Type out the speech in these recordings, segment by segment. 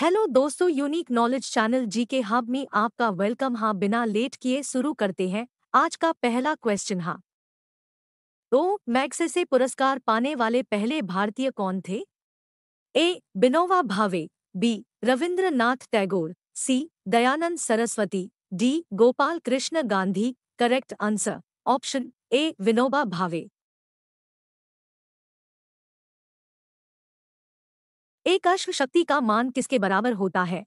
hello दोस्तों unique knowledge channel जी के hub में आपका वेलकम हाँ बिना लेट किए शुरू करते हैं आज का पहला क्वेश्चन हाँ तो मैग्स से पुरस्कार पाने वाले पहले भारतीय कौन थे ए बिनोवा Bhave B Rabindranath Tagore C Dayanand Saraswati D Gopal Krishna Gandhi correct answer option A Vinoba Bhave एक अश्व शक्ति का मान किसके बराबर होता है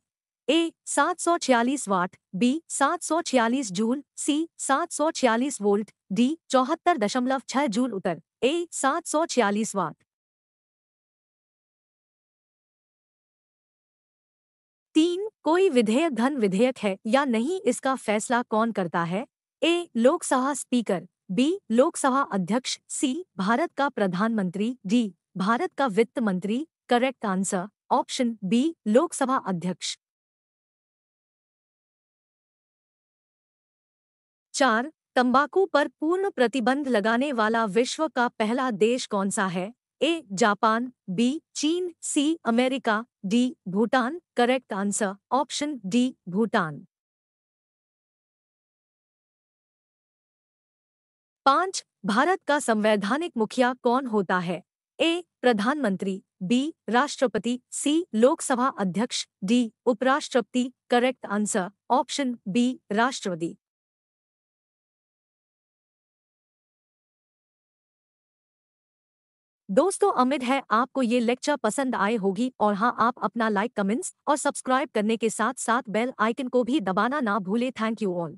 ए सात सौ छियालीस वाट बी सात सौ छियालीस जूल सी सात सौ छियालीस वोल्ट डी चौहत्तर दशमलव छह जूल उत्तर ए सात सौ छियालीस वाट तीन कोई विधेयक धन विधेयक है या नहीं इसका फैसला कौन करता है A Lok Sabha speaker B Lok Sabha अध्यक्ष सी भारत का प्रधानमंत्री डी भारत का वित्त मंत्री correct answer option B Lok Sabha अध्यक्ष चार तंबाकू पर पूर्ण प्रतिबंध लगाने वाला विश्व का पहला देश कौन सा है ए जापान बी चीन C America D Bhutan correct answer option D Bhutan पांच भारत का संवैधानिक मुखिया कौन होता है ए प्रधानमंत्री बी राष्ट्रपति सी लोकसभा अध्यक्ष डी उपराष्ट्रपति करेक्ट आंसर ऑप्शन बी राष्ट्रपति दोस्तों उम्मीद है आपको ये लेक्चर पसंद आए होगी और हाँ आप अपना लाइक कमेंट्स और सब्सक्राइब करने के साथ साथ बेल आइकन को भी दबाना ना भूले थैंक यू ऑल